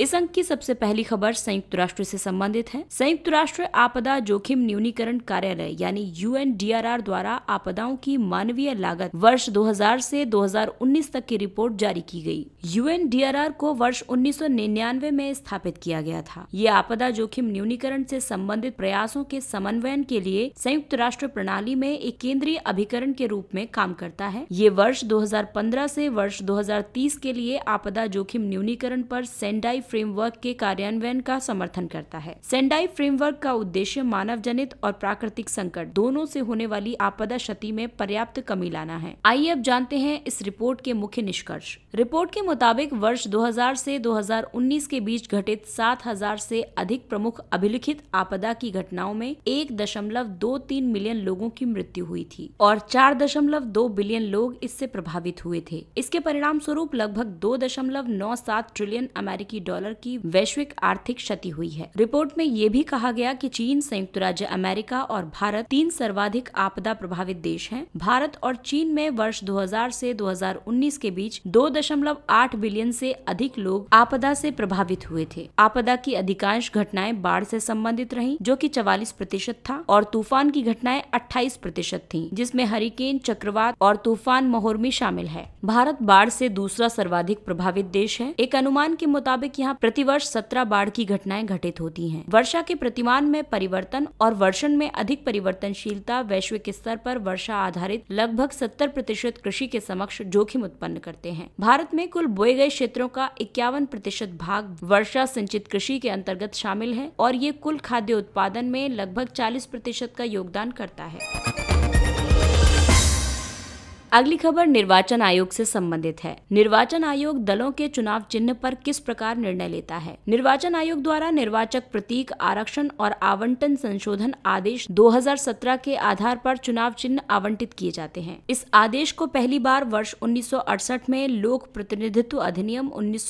इस अंक की सबसे पहली खबर संयुक्त राष्ट्र से संबंधित है संयुक्त राष्ट्र आपदा जोखिम न्यूनीकरण कार्यालय यानी यू द्वारा आपदाओं की मानवीय लागत वर्ष 2000 से 2019 तक की रिपोर्ट जारी की गई यू को वर्ष 1999 में स्थापित किया गया था ये आपदा जोखिम न्यूनीकरण से संबंधित प्रयासों के समन्वयन के लिए संयुक्त राष्ट्र प्रणाली में एक केंद्रीय अभिकरण के रूप में काम करता है ये वर्ष दो से वर्ष दो के लिए आपदा जोखिम न्यूनीकरण आरोप सेंडाई फ्रेमवर्क के कार्यान्वयन का समर्थन करता है सेंडाई फ्रेमवर्क का उद्देश्य मानव जनित और प्राकृतिक संकट दोनों से होने वाली आपदा क्षति में पर्याप्त कमी लाना है आइए अब जानते हैं इस रिपोर्ट के मुख्य निष्कर्ष रिपोर्ट के मुताबिक वर्ष 2000 से 2019 के बीच घटित 7000 से अधिक प्रमुख अभिलिखित आपदा की घटनाओं में एक दशमलव दो तीन मिलियन लोगों की मृत्यु हुई थी और चार दशमलव दो बिलियन लोग इससे प्रभावित हुए थे इसके परिणाम स्वरूप लगभग दो दशमलव नौ सात ट्रिलियन अमेरिकी डॉलर डॉलर की वैश्विक आर्थिक क्षति हुई है रिपोर्ट में ये भी कहा गया कि चीन संयुक्त राज्य अमेरिका और भारत तीन सर्वाधिक आपदा प्रभावित देश हैं। भारत और चीन में वर्ष 2000 से 2019 के बीच 2.8 बिलियन से अधिक लोग आपदा से प्रभावित हुए थे आपदा की अधिकांश घटनाएं बाढ़ से संबंधित रही जो कि 44 प्रतिशत था और तूफान की घटनाएं 28 प्रतिशत थी जिसमे हरिकेन चक्रवात और तूफान मोहरमी शामिल है भारत बाढ़ से दूसरा सर्वाधिक प्रभावित देश है एक अनुमान के मुताबिक यहाँ प्रतिवर्ष सत्रह बाढ़ की घटनाएं घटित होती हैं। वर्षा के प्रतिमान में परिवर्तन और वर्षण में अधिक परिवर्तनशीलता वैश्विक स्तर पर वर्षा आधारित लगभग सत्तर प्रतिशत कृषि के समक्ष जोखिम उत्पन्न करते हैं भारत में कुल बोए गए क्षेत्रों का इक्यावन प्रतिशत भाग वर्षा सिंचित कृषि के अंतर्गत शामिल है और ये कुल खाद्य उत्पादन में लगभग चालीस प्रतिशत का योगदान करता है अगली खबर निर्वाचन आयोग से संबंधित है निर्वाचन आयोग दलों के चुनाव चिन्ह पर किस प्रकार निर्णय लेता है निर्वाचन आयोग द्वारा निर्वाचक प्रतीक आरक्षण और आवंटन संशोधन आदेश 2017 के आधार पर चुनाव चिन्ह आवंटित किए जाते हैं इस आदेश को पहली बार वर्ष उन्नीस में लोक प्रतिनिधित्व अधिनियम उन्नीस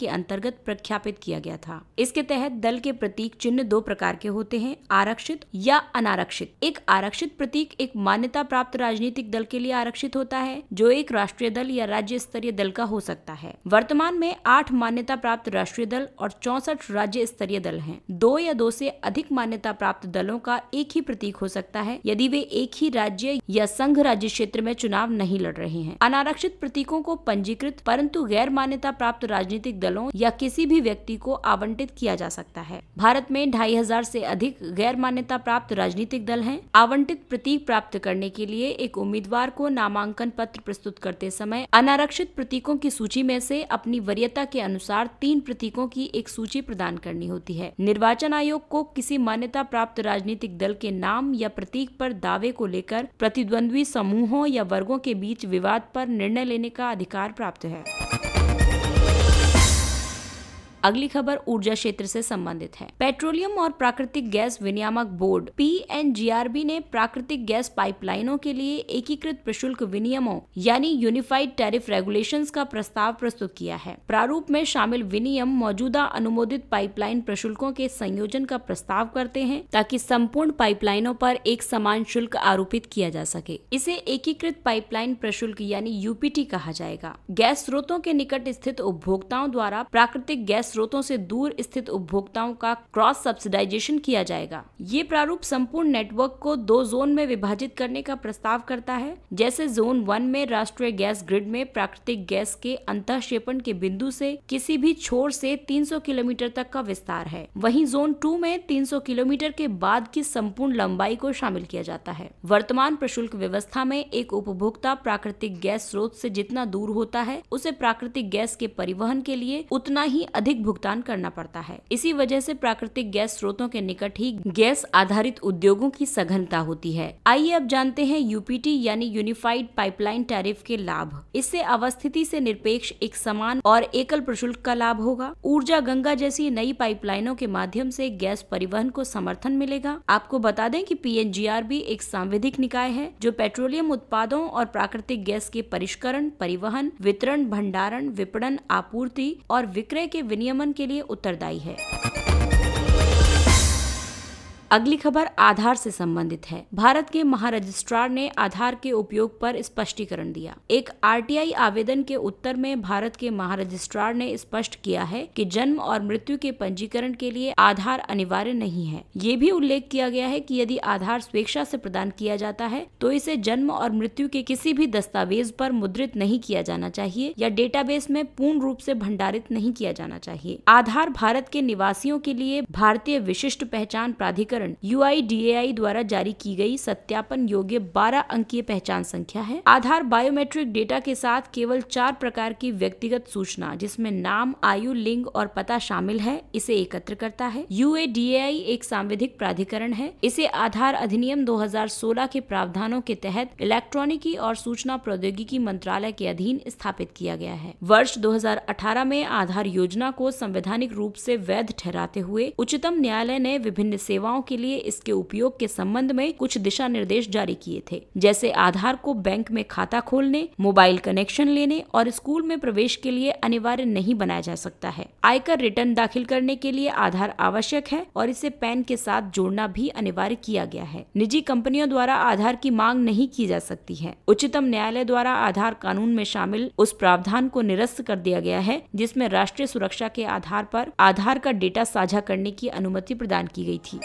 के अंतर्गत प्रख्यापित किया गया था इसके तहत दल के प्रतीक चिन्ह दो प्रकार के होते हैं आरक्षित या अनारक्षित एक आरक्षित प्रतीक एक मान्यता प्राप्त राजनीतिक दल के लिए आरक्षित आरक्षित होता है जो एक राष्ट्रीय दल या राज्य स्तरीय दल का हो सकता है वर्तमान में आठ मान्यता प्राप्त राष्ट्रीय दल और चौसठ राज्य स्तरीय दल है दो या दो से अधिक मान्यता प्राप्त दलों का एक ही प्रतीक हो सकता है यदि वे एक ही राज्य या संघ राज्य क्षेत्र में चुनाव नहीं लड़ रहे हैं अनारक्षित प्रतीकों को पंजीकृत परंतु गैर मान्यता प्राप्त राजनीतिक दलों या किसी भी व्यक्ति को आवंटित किया जा सकता है भारत में ढाई हजार ऐसी अधिक गैर मान्यता प्राप्त राजनीतिक दल हैं आवंटित प्रतीक प्राप्त करने के लिए एक उम्मीदवार को नाम नामांकन पत्र प्रस्तुत करते समय अनारक्षित प्रतीकों की सूची में से अपनी वरीयता के अनुसार तीन प्रतीकों की एक सूची प्रदान करनी होती है निर्वाचन आयोग को किसी मान्यता प्राप्त राजनीतिक दल के नाम या प्रतीक पर दावे को लेकर प्रतिद्वंद्वी समूहों या वर्गों के बीच विवाद पर निर्णय लेने का अधिकार प्राप्त है अगली खबर ऊर्जा क्षेत्र से संबंधित है पेट्रोलियम और प्राकृतिक गैस विनियामक बोर्ड पी ने प्राकृतिक गैस पाइपलाइनों के लिए एकीकृत प्रशुल्क विनियमों यानी यूनिफाइड टैरिफ रेगुलेशंस का प्रस्ताव प्रस्तुत किया है प्रारूप में शामिल विनियम मौजूदा अनुमोदित पाइपलाइन प्रशुल्कों के संयोजन का प्रस्ताव करते हैं ताकि संपूर्ण पाइपलाइनों पर एक समान शुल्क आरोपित किया जा सके इसे एकीकृत पाइपलाइन प्रशुल्क यानी यूपीटी कहा जाएगा गैस स्रोतों के निकट स्थित उपभोक्ताओं द्वारा प्राकृतिक गैस स्रोतों से दूर स्थित उपभोक्ताओं का क्रॉस सब्सिडाइजेशन किया जाएगा ये प्रारूप संपूर्ण नेटवर्क को दो जोन में विभाजित करने का प्रस्ताव करता है जैसे जोन वन में राष्ट्रीय गैस ग्रिड में प्राकृतिक गैस के अंतक्षेपण के बिंदु से किसी भी छोर से 300 किलोमीटर तक का विस्तार है वहीं जोन टू में 300 किलोमीटर के बाद की संपूर्ण लंबाई को शामिल किया जाता है वर्तमान प्रशुल्क व्यवस्था में एक उपभोक्ता प्राकृतिक गैस स्रोत से जितना दूर होता है उसे प्राकृतिक गैस के परिवहन के लिए उतना ही अधिक भुगतान करना पड़ता है इसी वजह से प्राकृतिक गैस स्रोतों के निकट ही गैस आधारित उद्योगों की सघनता होती है आइए अब जानते हैं यूपीटी यानी यूनिफाइड पाइपलाइन टैरिफ के लाभ इससे अवस्थिति से निरपेक्ष एक समान और एकल प्रशुल्क का लाभ होगा ऊर्जा गंगा जैसी नई पाइपलाइनों के माध्यम से गैस परिवहन को समर्थन मिलेगा आपको बता दें कि भी एक सांविधिक निकाय है जो पेट्रोलियम उत्पादों और प्राकृतिक गैस के परिष्करण परिवहन वितरण भंडारण विपणन आपूर्ति और विक्रय के विनियम नियमन के लिए उत्तरदायी है अगली खबर आधार से संबंधित है भारत के महारजिस्ट्रार ने आधार के उपयोग पर स्पष्टीकरण दिया एक आरटीआई आवेदन के उत्तर में भारत के महारजिस्ट्रार ने स्पष्ट किया है कि जन्म और मृत्यु के पंजीकरण के लिए आधार अनिवार्य नहीं है ये भी उल्लेख किया गया है कि यदि आधार स्वेच्छा से प्रदान किया जाता है तो इसे जन्म और मृत्यु के किसी भी दस्तावेज पर मुद्रित नहीं किया जाना चाहिए या डेटाबेस में पूर्ण रूप से भंडारित नहीं किया जाना चाहिए आधार भारत के निवासियों के लिए भारतीय विशिष्ट पहचान प्राधिकरण प्राधिकरण यू द्वारा जारी की गई सत्यापन योग्य 12 अंकीय पहचान संख्या है आधार बायोमेट्रिक डेटा के साथ केवल चार प्रकार की व्यक्तिगत सूचना जिसमें नाम आयु लिंग और पता शामिल है इसे एकत्र करता है यू एक सांविधिक प्राधिकरण है इसे आधार अधिनियम दो के प्रावधानों के तहत इलेक्ट्रॉनिकी और सूचना प्रौद्योगिकी मंत्रालय के अधीन स्थापित किया गया है वर्ष 2018 में आधार योजना को संवैधानिक रूप से वैध ठहराते हुए उच्चतम न्यायालय ने विभिन्न सेवाओं के के लिए इसके उपयोग के संबंध में कुछ दिशा निर्देश जारी किए थे जैसे आधार को बैंक में खाता खोलने मोबाइल कनेक्शन लेने और स्कूल में प्रवेश के लिए अनिवार्य नहीं बनाया जा सकता है आयकर रिटर्न दाखिल करने के लिए आधार आवश्यक है और इसे पैन के साथ जोड़ना भी अनिवार्य किया गया है निजी कंपनियों द्वारा आधार की मांग नहीं की जा सकती है उच्चतम न्यायालय द्वारा आधार कानून में शामिल उस प्रावधान को निरस्त कर दिया गया है जिसमें राष्ट्रीय सुरक्षा के आधार पर आधार का डेटा साझा करने की अनुमति प्रदान की गई थी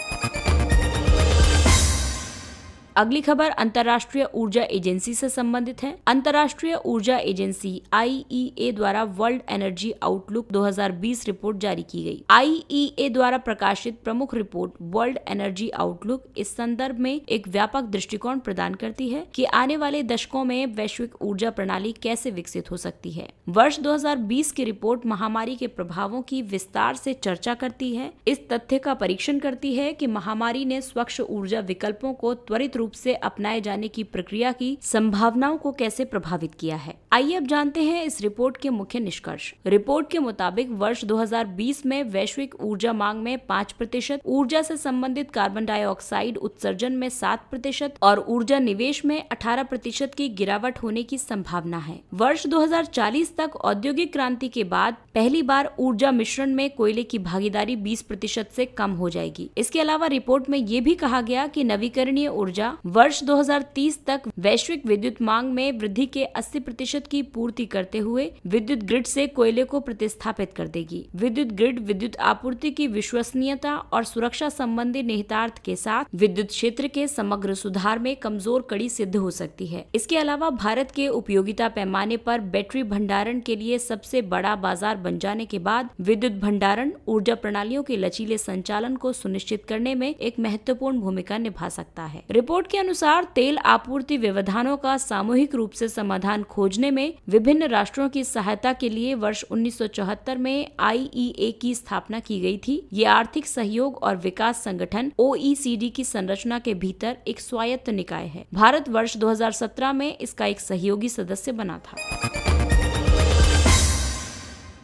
अगली खबर अंतर्राष्ट्रीय ऊर्जा एजेंसी से संबंधित है अंतर्राष्ट्रीय ऊर्जा एजेंसी आई e द्वारा वर्ल्ड एनर्जी आउटलुक 2020 रिपोर्ट जारी की गई आई e द्वारा प्रकाशित प्रमुख रिपोर्ट वर्ल्ड एनर्जी आउटलुक इस संदर्भ में एक व्यापक दृष्टिकोण प्रदान करती है कि आने वाले दशकों में वैश्विक ऊर्जा प्रणाली कैसे विकसित हो सकती है वर्ष 2020 की रिपोर्ट महामारी के प्रभावों की विस्तार से चर्चा करती है इस तथ्य का परीक्षण करती है कि महामारी ने स्वच्छ ऊर्जा विकल्पों को त्वरित रूप रूप से अपनाए जाने की प्रक्रिया की संभावनाओं को कैसे प्रभावित किया है आइए अब जानते हैं इस रिपोर्ट के मुख्य निष्कर्ष रिपोर्ट के मुताबिक वर्ष 2020 में वैश्विक ऊर्जा मांग में 5 प्रतिशत ऊर्जा से संबंधित कार्बन डाइऑक्साइड उत्सर्जन में 7 प्रतिशत और ऊर्जा निवेश में 18 प्रतिशत की गिरावट होने की संभावना है वर्ष 2040 तक औद्योगिक क्रांति के बाद पहली बार ऊर्जा मिश्रण में कोयले की भागीदारी बीस प्रतिशत ऐसी कम हो जाएगी इसके अलावा रिपोर्ट में ये भी कहा गया की नवीकरणीय ऊर्जा वर्ष दो तक वैश्विक विद्युत मांग में वृद्धि के अस्सी प्रतिशत प्रतिशत की पूर्ति करते हुए विद्युत ग्रिड से कोयले को प्रतिस्थापित कर देगी विद्युत ग्रिड विद्युत आपूर्ति की विश्वसनीयता और सुरक्षा संबंधी निहितार्थ के साथ विद्युत क्षेत्र के समग्र सुधार में कमजोर कड़ी सिद्ध हो सकती है इसके अलावा भारत के उपयोगिता पैमाने पर बैटरी भंडारण के लिए सबसे बड़ा बाजार बन जाने के बाद विद्युत भंडारण ऊर्जा प्रणालियों के लचीले संचालन को सुनिश्चित करने में एक महत्वपूर्ण भूमिका निभा सकता है रिपोर्ट के अनुसार तेल आपूर्ति व्यवधानों का सामूहिक रूप से समाधान खोजने करने में विभिन्न राष्ट्रों की सहायता के लिए वर्ष 1974 में आई e की स्थापना की गई थी ये आर्थिक सहयोग और विकास संगठन ओ e की संरचना के भीतर एक स्वायत्त निकाय है भारत वर्ष 2017 में इसका एक सहयोगी सदस्य बना था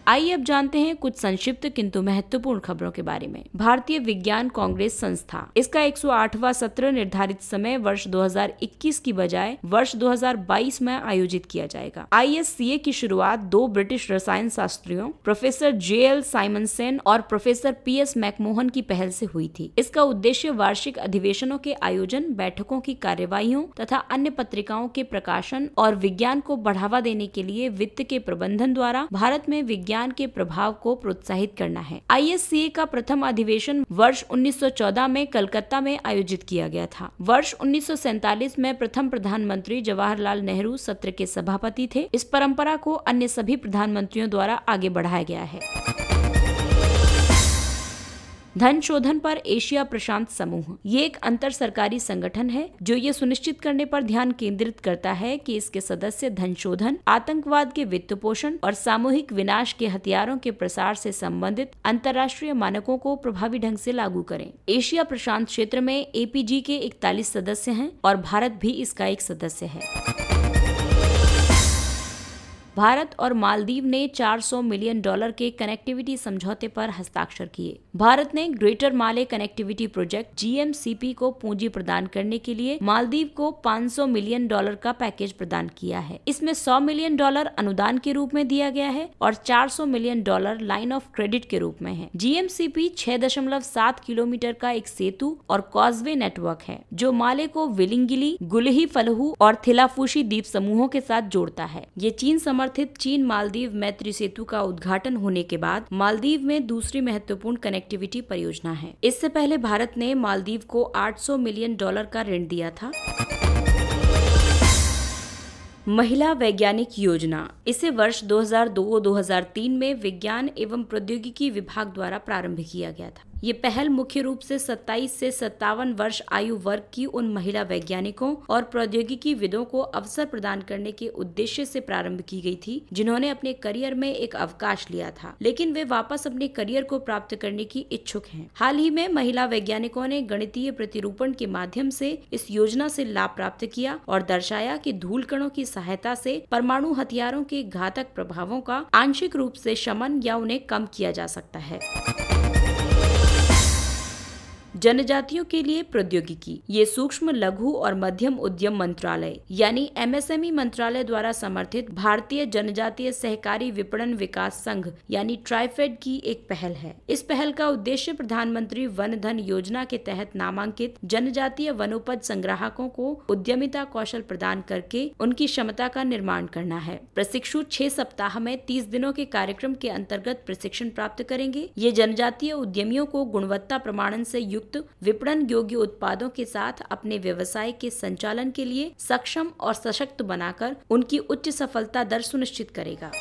आइए अब जानते हैं कुछ संक्षिप्त किंतु महत्वपूर्ण खबरों के बारे में भारतीय विज्ञान कांग्रेस संस्था इसका 108वां सत्र निर्धारित समय वर्ष 2021 की बजाय वर्ष 2022 में आयोजित किया जाएगा आई की शुरुआत दो ब्रिटिश रसायन शास्त्रियों प्रोफेसर जे एल साइमनसेन और प्रोफेसर पी एस मैकमोहन की पहल से हुई थी इसका उद्देश्य वार्षिक अधिवेशनों के आयोजन बैठकों की कार्यवाही तथा अन्य पत्रिकाओं के प्रकाशन और विज्ञान को बढ़ावा देने के लिए वित्त के प्रबंधन द्वारा भारत में विज्ञान विज्ञान के प्रभाव को प्रोत्साहित करना है आई का प्रथम अधिवेशन वर्ष 1914 में कलकत्ता में आयोजित किया गया था वर्ष उन्नीस में प्रथम प्रधानमंत्री जवाहरलाल नेहरू सत्र के सभापति थे इस परंपरा को अन्य सभी प्रधानमंत्रियों द्वारा आगे बढ़ाया गया है धन शोधन पर एशिया प्रशांत समूह ये एक अंतर सरकारी संगठन है जो ये सुनिश्चित करने पर ध्यान केंद्रित करता है कि इसके सदस्य धन शोधन आतंकवाद के वित्त पोषण और सामूहिक विनाश के हथियारों के प्रसार से संबंधित अंतर्राष्ट्रीय मानकों को प्रभावी ढंग से लागू करें एशिया प्रशांत क्षेत्र में एपीजी के इकतालीस सदस्य हैं और भारत भी इसका एक सदस्य है भारत और मालदीव ने 400 मिलियन डॉलर के कनेक्टिविटी समझौते पर हस्ताक्षर किए भारत ने ग्रेटर माले कनेक्टिविटी प्रोजेक्ट जी को पूंजी प्रदान करने के लिए मालदीव को 500 मिलियन डॉलर का पैकेज प्रदान किया है इसमें 100 मिलियन डॉलर अनुदान के रूप में दिया गया है और 400 million dollar line of credit के रूप में है जीएमसीपी 6.7 किलोमीटर का एक सेतु और कॉजवे नेटवर्क है जो माले को विलिंगिली गुलही फलहू और थिलाफूशी द्वीप समूहों के साथ जोड़ता है ये चीन समर समर्थित चीन मालदीव मैत्री सेतु का उद्घाटन होने के बाद मालदीव में दूसरी महत्वपूर्ण कनेक्टिविटी परियोजना है इससे पहले भारत ने मालदीव को 800 मिलियन डॉलर का ऋण दिया था महिला वैज्ञानिक योजना इसे वर्ष 2002-2003 में विज्ञान एवं प्रौद्योगिकी विभाग द्वारा प्रारंभ किया गया था ये पहल मुख्य रूप से 27 से सत्तावन वर्ष आयु वर्ग की उन महिला वैज्ञानिकों और प्रौद्योगिकी विदों को अवसर प्रदान करने के उद्देश्य से प्रारंभ की गई थी जिन्होंने अपने करियर में एक अवकाश लिया था लेकिन वे वापस अपने करियर को प्राप्त करने की इच्छुक हैं। हाल ही में महिला वैज्ञानिकों ने गणितीय प्रतिरूपण के माध्यम से इस योजना से लाभ प्राप्त किया और दर्शाया की धूल कणों की सहायता से परमाणु हथियारों के घातक प्रभावों का आंशिक रूप से शमन या उन्हें कम किया जा सकता है जनजातियों के लिए प्रौद्योगिकी ये सूक्ष्म लघु और मध्यम उद्यम मंत्रालय यानी एमएसएमई मंत्रालय द्वारा समर्थित भारतीय जनजातीय सहकारी विपणन विकास संघ यानी ट्राइफेड की एक पहल है इस पहल का उद्देश्य प्रधानमंत्री वन धन योजना के तहत नामांकित जनजातीय वनोपज संग्राहकों को उद्यमिता कौशल प्रदान करके उनकी क्षमता का निर्माण करना है प्रशिक्षु छह सप्ताह में तीस दिनों के कार्यक्रम के अंतर्गत प्रशिक्षण प्राप्त करेंगे ये जनजातीय उद्यमियों को गुणवत्ता प्रमाणन से युक्त उपयुक्त विपणन योग्य उत्पादों के साथ अपने व्यवसाय के संचालन के लिए सक्षम और सशक्त बनाकर उनकी उच्च सफलता दर सुनिश्चित करेगा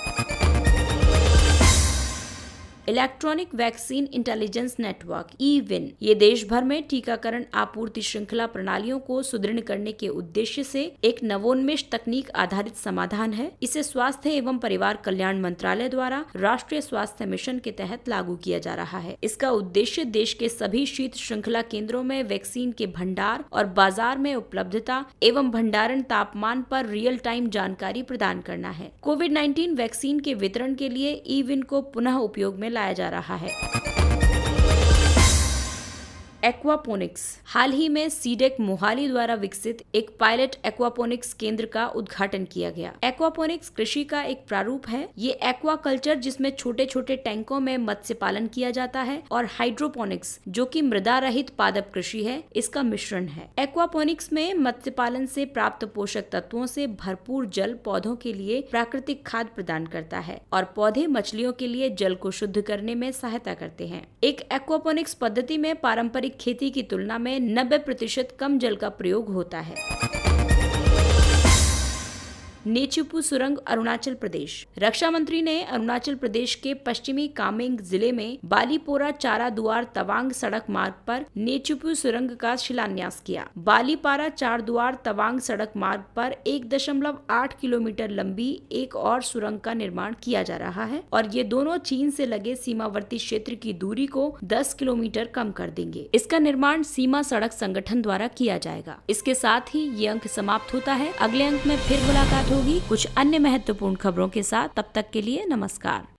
electronic vaccine intelligence network E win ये देश भर में टीकाकरण आपूर्ति श्रृंखला प्रणालियों को सुदृढ़ करने के उद्देश्य से एक नवोन्मेष तकनीक आधारित समाधान है इसे स्वास्थ्य एवं परिवार कल्याण मंत्रालय द्वारा राष्ट्रीय स्वास्थ्य मिशन के तहत लागू किया जा रहा है इसका उद्देश्य देश के सभी शीत श्रृंखला केंद्रों में वैक्सीन के भंडार और बाजार में उपलब्धता एवं भंडारण तापमान पर रियल टाइम जानकारी प्रदान करना है कोविड 19 वैक्सीन के वितरण के लिए ई विन को पुनः उपयोग में लाया जा रहा है एक्वापोनिक्स हाल ही में सीडेक e मोहाली द्वारा विकसित एक पायलट एक्वापोनिक्स केंद्र का उद्घाटन किया गया एक्वापोनिक्स कृषि का एक प्रारूप है ये एक्वा कल्चर जिसमें छोटे छोटे टैंकों में मत्स्य पालन किया जाता है और हाइड्रोपोनिक्स जो की मृदा रहित पादप कृषि है इसका मिश्रण है एक्वापोनिक्स में मत्स्य पालन से प्राप्त पोषक तत्वों से भरपूर जल पौधों के लिए प्राकृतिक खाद प्रदान करता है और पौधे मछलियों के लिए जल को शुद्ध करने में सहायता करते हैं एक एक्वापोनिक्स पद्धति में पारंपरिक खेती की तुलना में 90 प्रतिशत कम जल का प्रयोग होता है नेचुपू सुरंग अरुणाचल प्रदेश रक्षा मंत्री ने अरुणाचल प्रदेश के पश्चिमी कामेंग जिले में बालीपोरा चारा दुआर तवांग सड़क मार्ग पर नेचुपू सुरंग का शिलान्यास किया बालीपारा चार दुआर तवांग सड़क मार्ग पर एक दशमलव आठ किलोमीटर लंबी एक और सुरंग का निर्माण किया जा रहा है और ये दोनों चीन से लगे सीमावर्ती क्षेत्र की दूरी को दस किलोमीटर कम कर देंगे इसका निर्माण सीमा सड़क संगठन द्वारा किया जाएगा इसके साथ ही ये अंक समाप्त होता है अगले अंक में फिर मुलाकात होगी कुछ अन्य महत्वपूर्ण खबरों के साथ तब तक के लिए नमस्कार